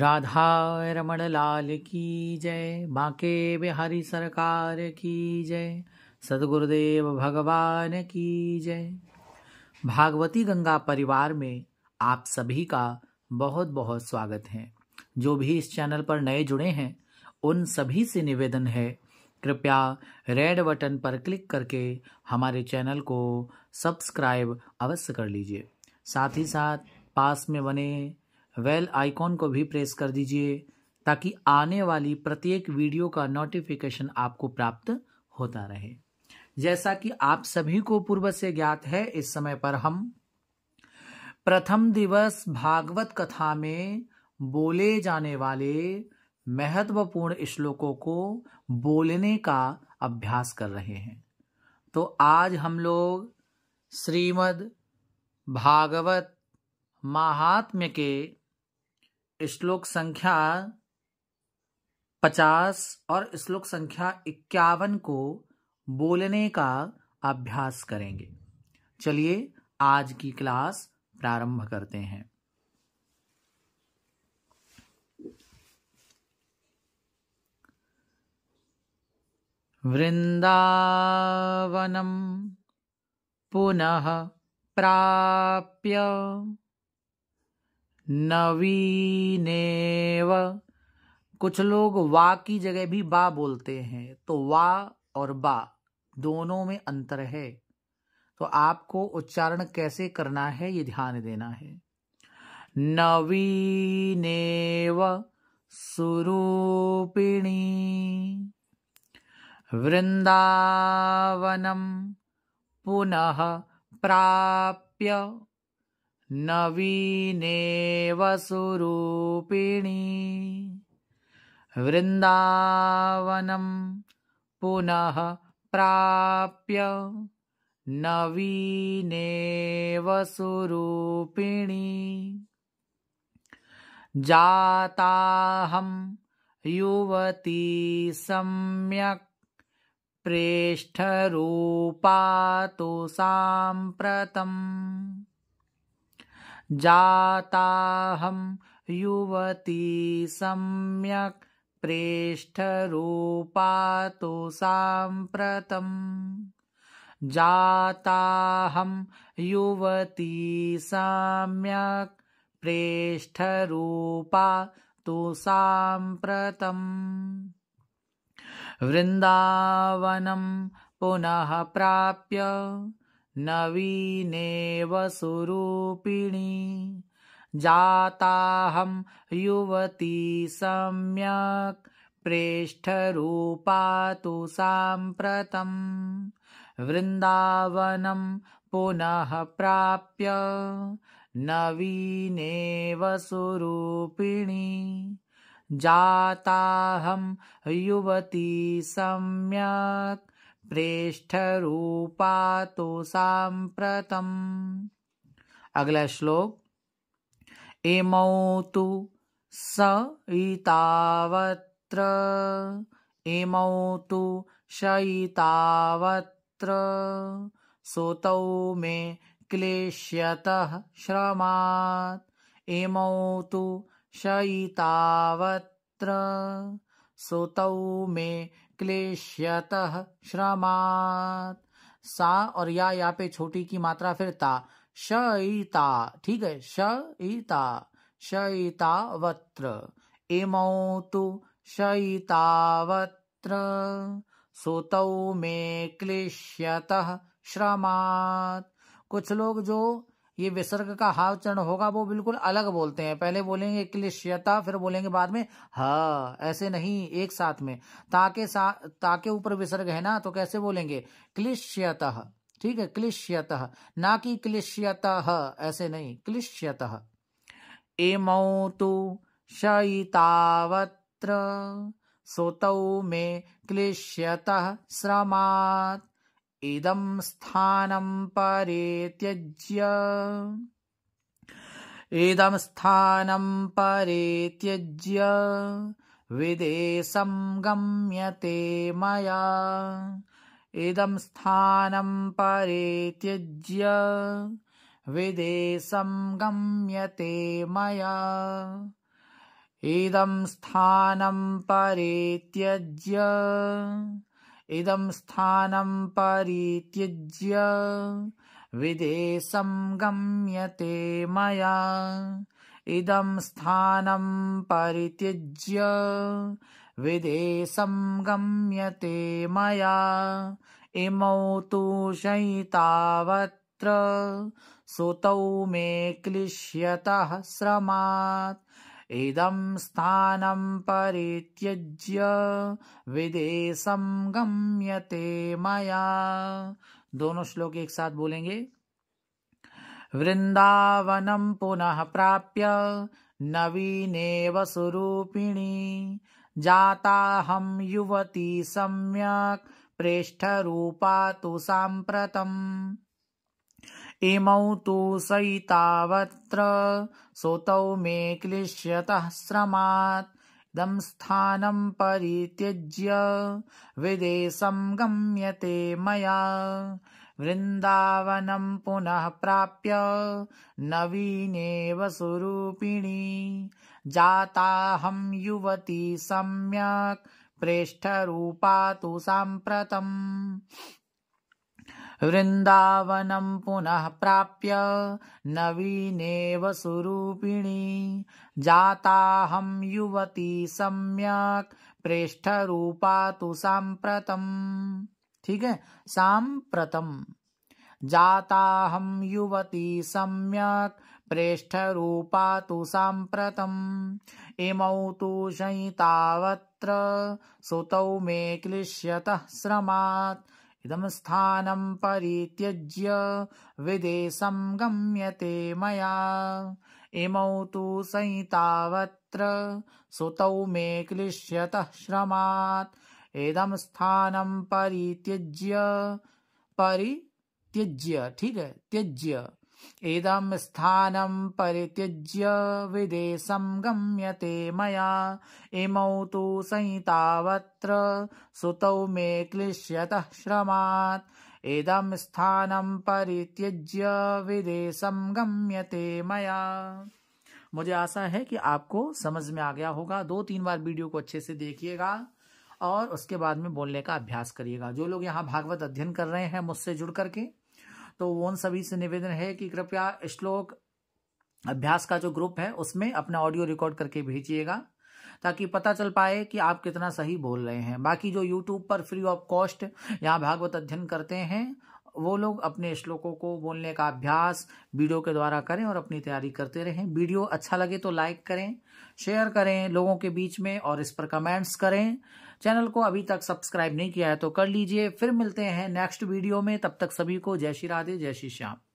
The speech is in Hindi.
राधा रमण लाल की जय बांके बिहारी सरकार की जय सदगुरुदेव भगवान की जय भागवती गंगा परिवार में आप सभी का बहुत बहुत स्वागत है जो भी इस चैनल पर नए जुड़े हैं उन सभी से निवेदन है कृपया रेड बटन पर क्लिक करके हमारे चैनल को सब्सक्राइब अवश्य कर लीजिए साथ ही साथ पास में बने वेल आइकॉन को भी प्रेस कर दीजिए ताकि आने वाली प्रत्येक वीडियो का नोटिफिकेशन आपको प्राप्त होता रहे जैसा कि आप सभी को पूर्व से ज्ञात है इस समय पर हम प्रथम दिवस भागवत कथा में बोले जाने वाले महत्वपूर्ण श्लोकों को बोलने का अभ्यास कर रहे हैं तो आज हम लोग श्रीमद् भागवत महात्म्य के श्लोक संख्या पचास और श्लोक संख्या इक्यावन को बोलने का अभ्यास करेंगे चलिए आज की क्लास प्रारंभ करते हैं वृन्दावनं पुनः प्राप्य नवीनेव कुछ लोग वा की जगह भी बा बोलते हैं तो वा और बा दोनों में अंतर है तो आपको उच्चारण कैसे करना है ये ध्यान देना है नवीनेव सुरूपिणी वृन्दावनं पुनः प्राप्य सुरूपिणी वृन्दावनं पुनः प्राप्य सुरूपिणी जाताहं युवती सम्यक् पृष्ठरूपा तु जाताहं युवती सम्यक् पृष्ठरूपा जाताहं युवती सम्यक् तु साम्प्रतम् वृन्दावनं पुनः प्राप्य नवीनेव सुरूपिणी जाताहं युवती सम्यक् प्रेष्ठरूपा तु साम्प्रतम् वृन्दावनं पुनः प्राप्य नवीनेव सुरूपिणी जाताहं युवती सम्यक् प्रेष्ठरूपा तो साम्प्रतम् अगला श्लोक इमौ तु सयितावत्र इमौ तु शयितावत्र सुतौ मे क्लेश्यतः श्रमात् इमौ तु शयितावत्र सुतौ मे क्लेश्यतः श्रमात् सा और या यहाँ पे छोटी की मात्रा फिर ता शयिता ठीक है शयिता शयितावत्र इमौ तु शयितावत्र सुतौ मे क्लेश्यतः श्रमात् कुछ लोग जो ये विसर्ग का हाव चरण होगा वो बिल्कुल अलग बोलते हैं पहले बोलेंगे क्लिश्यता फिर बोलेंगे बाद में ह ऐसे नहीं एक साथ में ताके सा ताके ऊपर विसर्ग है ना तो कैसे बोलेंगे क्लिश्यत ठीक है क्लिश्यत ना कि क्लिश्यत ऐसे नहीं क्लिश्यत एमौ तो शयितावत्र सोतौ में क्लिश्यत श्रमात इदं स्थानं परित्यज्य इदं स्थानं परित्यज्य विदेशं गम्यते मया इदं स्थानं परित्यज्य विदेशं गम्यते मया इदं स्थानं परित्यज्य इदं स्थानं परित्यज्य विदेशं गम्यते मया इदं स्थानं परित्यज्य विदेशं गम्यते मया इमौ तु शैतावत्र सुतौ मे क्लिश्यतः श्रमात् इदं स्थानं परित्यज्य विदेशं गम्यते मया दोनों श्लोक एक साथ बोलेंगे वृन्दावनं पुनः प्राप्य नवीनेव जाता जाताहं युवती सम्यक् प्रेष्ठरूपा तु साम्प्रतम् इमौ तु सैतावत्र सोतौ मे क्लिश्यतः श्रमात् इदं स्थानम् परित्यज्य विदेशम् गम्यते मया वृन्दावनम् पुनः प्राप्य नवीनेव सुरूपिणी जाताहं युवती सम्यक् प्रेष्ठरूपा तु साम्प्रतम् वृन्दावनं पुनः प्राप्य नवीनेव सुरूपिणी जाताहं युवती सम्यक् प्रेष्ठरूपा तु साम्प्रतम् ठीक है साम्प्रतम् जाताहं युवती सम्यक् प्रेष्ठरूपा तु साम्प्रतम् इमौ तु शयितावत्र सुतौ मे क्लिश्यतः श्रमात् इदम् स्थानम् परित्यज्य विदेशं गम्यते मया इमौ तु संतावत्र सुतौ मे क्लिश्यतः श्रमात् इदं स्थानम् परित्यज्य परित्यज्य ठि त्यज्य इदं स्थानं परित्यज्य विदेशं गम्यते मया इमौ तु संहितावत्र सुतौ मे क्लिश्यतः श्रमात् इदं स्थानं परित्यज्य विदेशं गम्यते मया मुझे आशा है कि आपको समझ में आ गया होगा दो तीन बार वीडियो को अच्छे से देखिएगा और उसके बाद में बोलने का अभ्यास करिएगा जो लोग यहाँ भागवत अध्ययन कर रहे हैं मुझसे जुड़ करके तो उन सभी से निवेदन है कि कृपया श्लोक अभ्यास का जो ग्रुप है उसमें अपना ऑडियो रिकॉर्ड करके भेजिएगा ताकि पता चल पाए कि आप कितना सही बोल रहे हैं बाकी जो यूट्यूब पर फ्री ऑफ कॉस्ट यहाँ भागवत अध्ययन करते हैं वो लोग अपने श्लोकों को बोलने का अभ्यास वीडियो के द्वारा करें और अपनी तैयारी करते रहें वीडियो अच्छा लगे तो लाइक करें शेयर करें लोगों के बीच में और इस पर कमेंट्स करें चैनल को अभी तक सब्सक्राइब नहीं किया है तो कर लीजिए फिर मिलते हैं नेक्स्ट वीडियो में तब तक सभी को जय श्री राधे जय श्री श्याम